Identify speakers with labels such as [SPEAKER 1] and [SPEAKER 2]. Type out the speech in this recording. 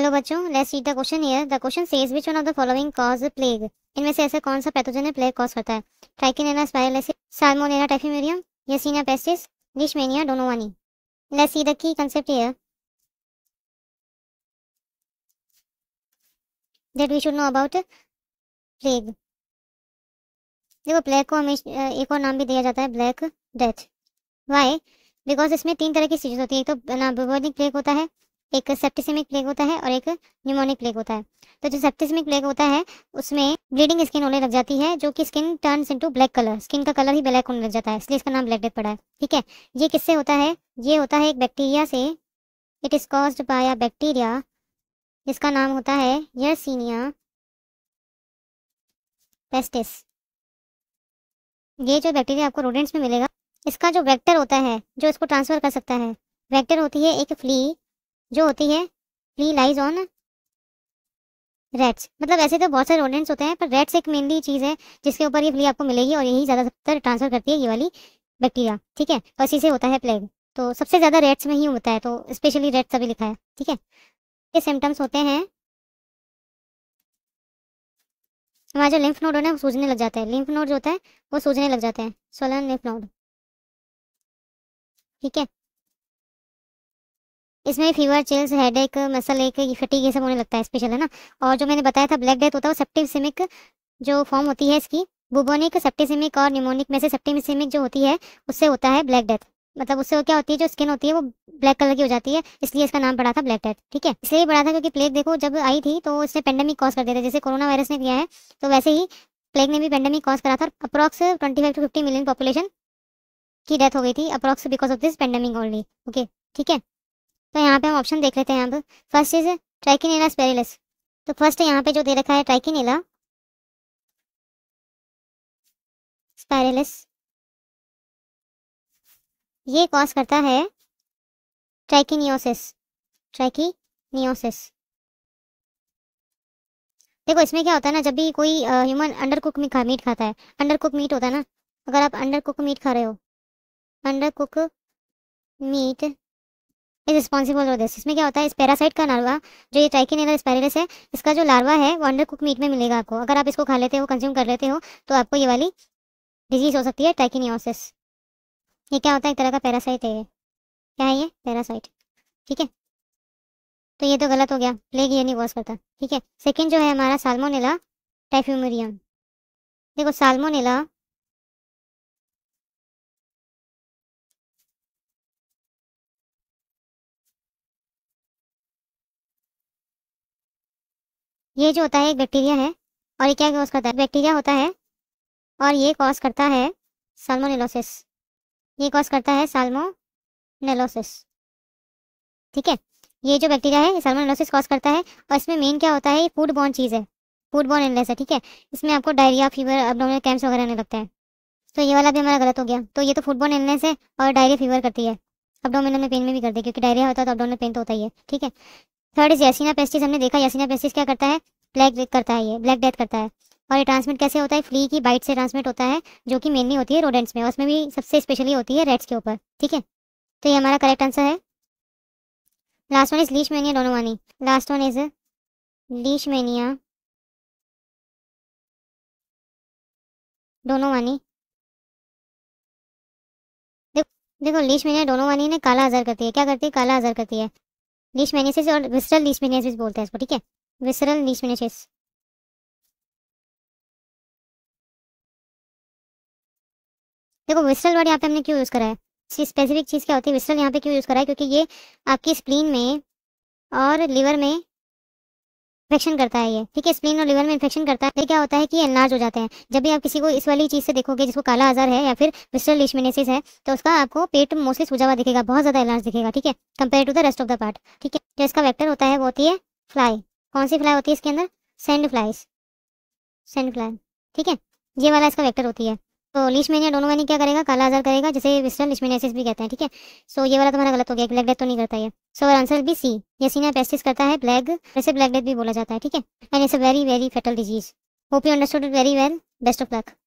[SPEAKER 1] hello बच्चों let's see the question here the question says which one of the following cause plague इनमें से ऐसा कौन सा पैथोजन है प्लेग कॉज करता है trichinella spiralis salmonella typhimurium yersinia pestis leishmania donovani let's see the key concept here that we should know about plague देखो plague को हमेशा एक और नाम भी दिया जाता है ब्लैक डेथ व्हाई बिकॉज इसमें तीन तरह की चीजें होती है एक तो ना बुबोनिक प्लेग होता है एक सेप्टिसमिक प्लेग होता है और एक न्यूमोनिक प्लेग होता है तो जो सेप्टिसमिक प्लेग होता है उसमें ब्लीडिंग स्किन होने लग जाती है जो कि skin turns into black colour skin का कलर ही ब्लैक होने लग जाता है इसलिए इसका नाम ब्लैक डेथ पड़ा है ठीक है ये किससे होता है ये होता है एक बैक्टीरिया से it is cause by a bacteria जिसका नाम होता है यर्सिनिया पेस्टिस ये जो बैक्टीरिया आपको रोडेंट्स में मिलेगा इसका जो वेक्टर होता है जो इसको ट्रांसफ़र कर सकता है वेक्टर होती है एक फ्ली जो होती है ली लाइज ऑन रेट्स मतलब ऐसे तो बहुत सारे रोडेंट्स होते हैं पर रेट्स एक मेनली चीज़ है जिसके ऊपर ये फ्ली आपको मिलेगी और यही ज़्यादातर ट्रांसफर करती है ये वाली बैक्टीरिया ठीक है और तो इसी से होता है प्लेग तो सबसे ज़्यादा रेट्स में ही होता है तो स्पेशली रेट्स अभी लिखा है ठीक है ये सिम्टम्स होते हैं हमारा जो लिम्फ नोड होना है वो सूझने लग जाता है लिम्फ नोड जो होता है वो सूझने लग जाते हैं सोलन लिम्फ नोड ठीक है इसमें fever chills headache muscle ache fatigue ये सब होने लगता है स्पेशल है ना और जो मैंने बताया था ब्लैक डेथ होता है वो सिमिक जो फॉर्म होती है इसकी बुबोनिक सेप्टिसिमिक और निमोनिक में से सेप्टिसिमिक जो होती है उससे होता है ब्लैक डेथ मतलब उससे क्या होती है जो स्किन होती है वो ब्लैक कलर की हो जाती है इसलिए इसका नाम पड़ा था ब्लैक डेथ ठीक है इसलिए पड़ा था क्योंकि प्लेग देखो जब आई थी तो इसने पेंडेमिक कॉज कर दिया था जैसे कोरोना वायरस ने किया है तो वैसे ही प्लेग ने भी पेंडेमिक कॉज करा था approx twenty five to fifty million population की डेथ हो गई थी approx because of this pandemic only okay ठीक है तो यहाँ पे हम ऑप्शन देख लेते हैं अब फर्स्ट इज ट्राइकिनेला स्पेरिलस तो फर्स्ट यहाँ पे जो दे रखा है ट्राइकिनेला स्पेरिलस ये कॉज करता है ट्राइकिनियोसिस ट्राइकिनियोसिस देखो इसमें क्या होता है ना जब भी कोई ह्यूमन अंडर कुक खा, मीट खाता है अंडर कुक मीट होता है ना अगर आप अंडर कुक मीट खा रहे हो under cook meat is responsible for this इसमें क्या होता है इस पैरासाइट का लार्वा जो ये ट्राइकिनेलर स्पायरलेस है इसका जो लार्वा है वो अंडर कुक मीट में मिलेगा आपको अगर आप इसको खा लेते हो कंज्यूम कर लेते हो तो आपको ये वाली डिजीज हो सकती है ट्राइकिनियोसिस ये क्या होता है एक तरह का पैरासाइट है ये क्या है ये पैरासाइट ठीक है तो ये तो गलत हो गया प्लेग ये नहीं वॉस करता ठीक है सेकेंड जो है हमारा सालमोनेला टाइफ्यूमरियम देखो सालमोनेला ये जो होता है एक बैक्टीरिया है और ये क्या कॉज करता है बैक्टीरिया होता है और ये कॉज करता है सालमोनेलोसिस ये कॉज करता है सालमोनेलोसिस ठीक है ये जो बैक्टीरिया है सालमोनेलोसिस कॉज करता है और इसमें मेन क्या होता है ये फूड बॉर्न चीज़ है फूड बॉर्न इलनेस है ठीक है इसमें आपको डायरिया फीवर अबडोमिनल कैंप्स वगैरह आने लगता है तो ये वाला भी हमारा गलत हो गया तो ये तो फूड बॉर्न इलनेस है और डायरिया फीवर करती है अबडोमिनल में पेन में भी करती है क्योंकि डायरिया होता है तो अबडोमिनल पेन तो होता ही है ठीक है थर्ड इज यासीना पेस्टिस हमने देखा यासीना पेस्टिस क्या करता है ब्लैक करता है ये ब्लैक डेथ करता है और ये ट्रांसमिट कैसे होता है फ्ली की बाइट से ट्रांसमिट होता है जो कि मेनली होती है रोडेंट्स में उसमें भी सबसे स्पेशली होती है रेड्स के ऊपर ठीक है तो ये हमारा करेक्ट आंसर है last one is leishmania donovani last one is leishmania donovani देखो लीश मैनिया मेनिया डोनोवानी ने काला आज़ार करती है क्या करती है काला आज़ार करती है लीशमेनियसिस और विसरल लीशमेनियसिस बोलते हैं इसको ठीक है विसरल लीशमेनियसिस देखो विसरल वर्ड यहाँ पे हमने क्यों यूज़ करा है स्पेसिफिक चीज़ क्या होती है विसरल यहाँ पे क्यों यूज़ करा है क्योंकि ये आपकी स्प्लीन में और लीवर में इन्फेक्शन करता है ये ठीक है स्प्लीन और लिवर में इन्फेक्शन करता है तो क्या होता है कि एनलार्ज हो जाते हैं जब भी आप किसी को इस वाली चीज से देखोगे जिसको काला आजार है या फिर विस्टल लिशमेनेसिस है तो उसका आपको पेट मोस्टली सूजा हुआ दिखेगा बहुत ज्यादा एनलार्ज दिखेगा ठीक है compare to the rest of the part ठीक है जो इसका वैक्टर होता है वो होती है फ्लाई कौन सी फ्लाई होती है इसके अंदर सेंड फ्लाइज सेंड फ्लाई ठीक है ये वाला इसका वैक्टर होती है तो लिशमेन दोनों डोनोवानी क्या करेगा काला आजार करेगा जिसे लिस्ट लिशमेनाइसिस भी कहते हैं ठीक है सो ये वाला तुम्हारा गलत हो गया ब्लैक डेथ तो नहीं करता है सो और आंसर बी सी ये सीना पेस्टिस करता है ब्लैक वैसे ब्लैक डेथ भी बोला जाता है ठीक है and it's a very very fatal disease hope you understood very well best of luck